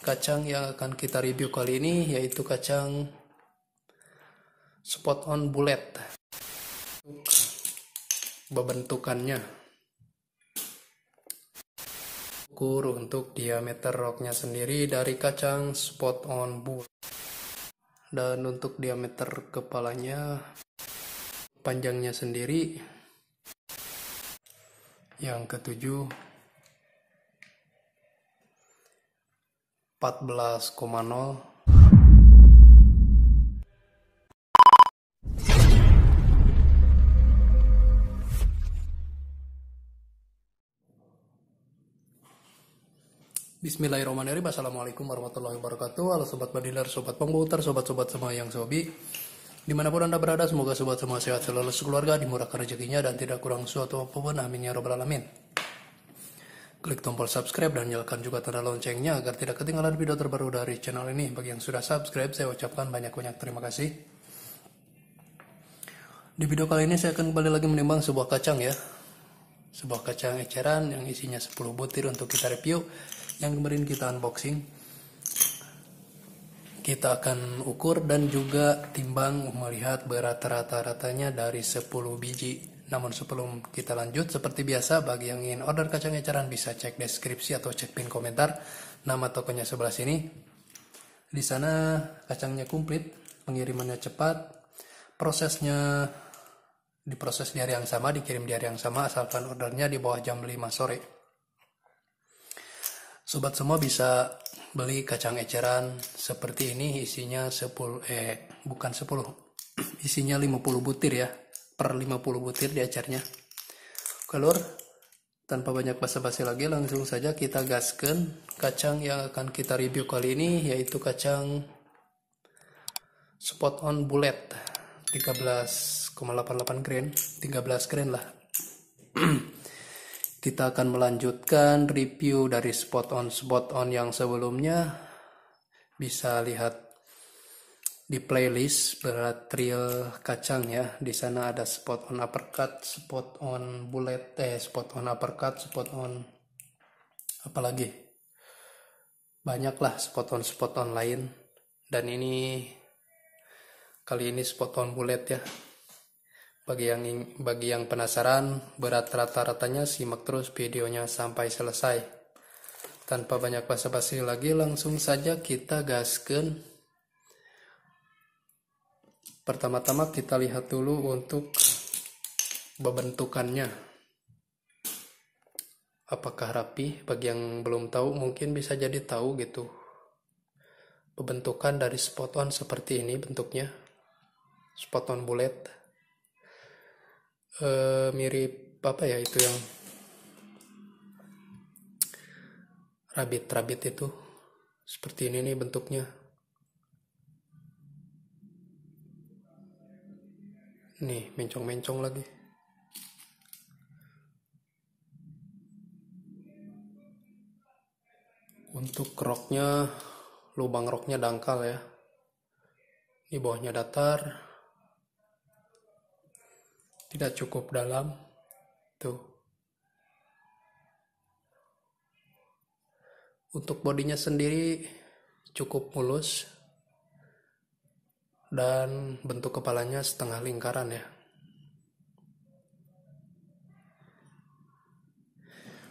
kacang yang akan kita review kali ini yaitu kacang spot on bullet bebentukannya ukur untuk diameter roknya sendiri dari kacang spot on bullet dan untuk diameter kepalanya panjangnya sendiri yang ketujuh 14,0 Bismillahirrahmanirrahim Assalamualaikum warahmatullahi wabarakatuh Halo Sobat Badiler, Sobat pembuatan, Sobat-sobat semua yang sobi Dimanapun Anda berada, semoga Sobat semua sehat selalu sekeluarga Dimurahkan rezekinya dan tidak kurang suatu apapun Amin ya robbal Alamin Klik tombol subscribe dan nyalakan juga tanda loncengnya agar tidak ketinggalan video terbaru dari channel ini. Bagi yang sudah subscribe, saya ucapkan banyak-banyak terima kasih. Di video kali ini saya akan kembali lagi menimbang sebuah kacang ya. Sebuah kacang eceran yang isinya 10 butir untuk kita review yang kemarin kita unboxing kita akan ukur dan juga timbang melihat berat rata-ratanya dari 10 biji namun sebelum kita lanjut, seperti biasa bagi yang ingin order kacang eceran bisa cek deskripsi atau cek pin komentar nama tokonya sebelah sini. Di sana kacangnya komplit, pengirimannya cepat, prosesnya diproses di hari yang sama, dikirim di hari yang sama asalkan ordernya di bawah jam 5 sore. Sobat semua bisa beli kacang eceran seperti ini isinya 10 eh bukan 10 isinya 50 butir ya per 50 butir di diacarnya lor, tanpa banyak basa-basi lagi langsung saja kita gaskan kacang yang akan kita review kali ini yaitu kacang spot on bullet 13,88 grain 13 grain lah kita akan melanjutkan review dari spot on spot on yang sebelumnya bisa lihat di playlist berat trial kacang ya di sana ada spot on uppercut spot on bullet eh spot on uppercut spot on apalagi banyaklah spot on spot on lain dan ini kali ini spot on bullet ya bagi yang bagi yang penasaran berat rata-ratanya simak terus videonya sampai selesai tanpa banyak basa-basi lagi langsung saja kita gaskan Pertama-tama kita lihat dulu untuk bebentukannya Apakah rapi? Bagi yang belum tahu mungkin bisa jadi tahu gitu. Pembentukan dari spot on seperti ini bentuknya. Spot on bulat. E, mirip apa ya itu yang rabbit-rabbit itu. Seperti ini nih bentuknya. Nih, mencong-mencong lagi. Untuk roknya, lubang roknya dangkal ya. Ini bawahnya datar. Tidak cukup dalam. Tuh. Untuk bodinya sendiri cukup mulus dan bentuk kepalanya setengah lingkaran ya.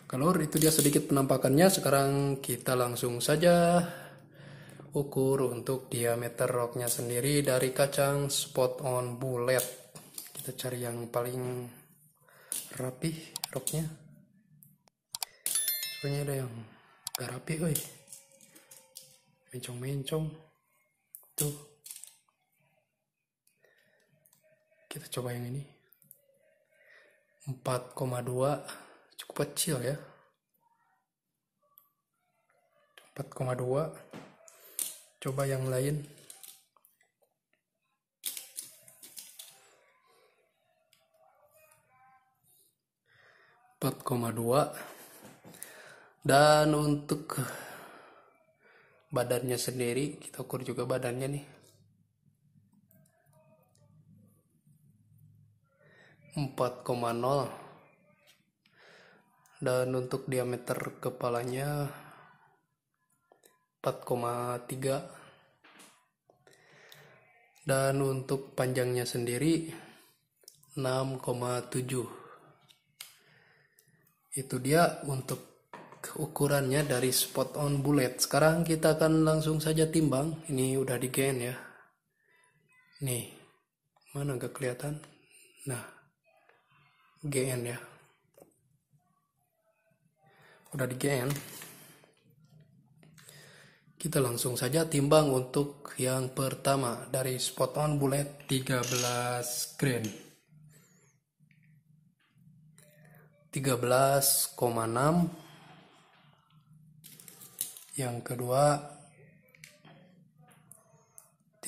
Kalau itu dia sedikit penampakannya, sekarang kita langsung saja ukur untuk diameter roknya sendiri dari kacang spot on bullet. Kita cari yang paling rapih roknya. Sebenarnya ada yang gak rapi, woi. Mencong-mencong. Tuh. kita coba yang ini 4,2 cukup kecil ya 4,2 coba yang lain empat koma dua dan untuk badannya sendiri kita ukur juga badannya nih 4,0 dan untuk diameter kepalanya 4,3 dan untuk panjangnya sendiri 6,7 itu dia untuk ukurannya dari spot on bullet sekarang kita akan langsung saja timbang ini udah di gain ya nih mana gak kelihatan nah GN ya udah di GN kita langsung saja timbang untuk yang pertama dari spot on bullet 13 grain 13,6 yang kedua 13,8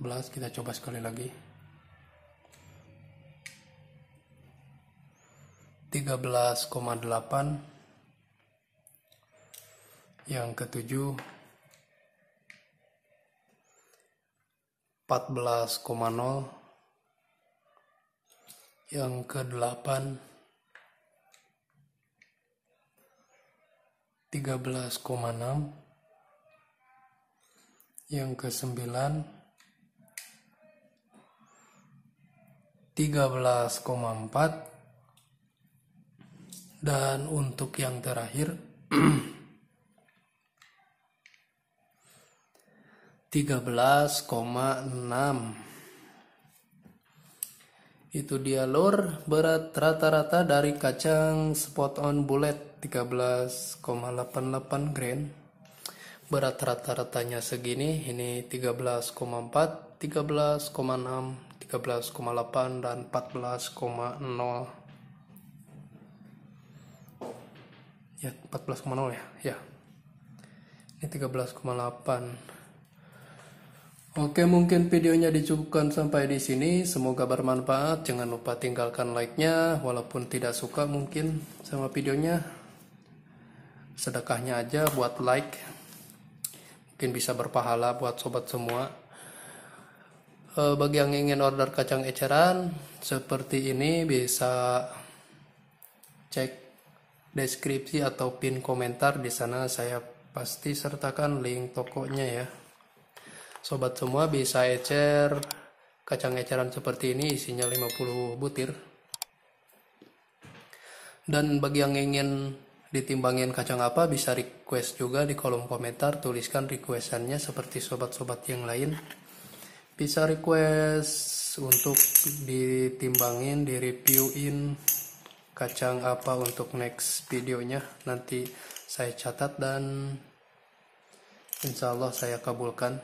14 kita coba sekali lagi 13,8 yang ketujuh 14,0 yang ke-8 13,6 yang ke-9 13,4 dan untuk yang terakhir 13,6 itu dia lor berat rata-rata dari kacang spot on bullet 13,88 grain berat rata-ratanya segini ini 13,4 13,6 13,8 dan 14,0 ya 14,0 ya ya ini 13,8 oke mungkin videonya dicukupkan sampai di sini semoga bermanfaat jangan lupa tinggalkan like nya walaupun tidak suka mungkin sama videonya sedekahnya aja buat like mungkin bisa berpahala buat sobat semua Eh, bagi yang ingin order kacang eceran seperti ini bisa cek deskripsi atau pin komentar di sana saya pasti sertakan link tokonya ya sobat semua bisa ecer kacang eceran seperti ini isinya 50 butir dan bagi yang ingin ditimbangin kacang apa bisa request juga di kolom komentar tuliskan requestannya seperti sobat-sobat yang lain bisa request untuk ditimbangin direviewin kacang apa untuk next videonya nanti saya catat dan insya Allah saya kabulkan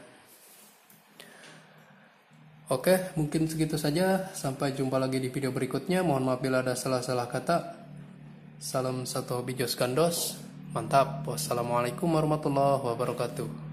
oke mungkin segitu saja sampai jumpa lagi di video berikutnya mohon maaf bila ada salah-salah kata salam satu hobi jos mantap wassalamualaikum warahmatullahi wabarakatuh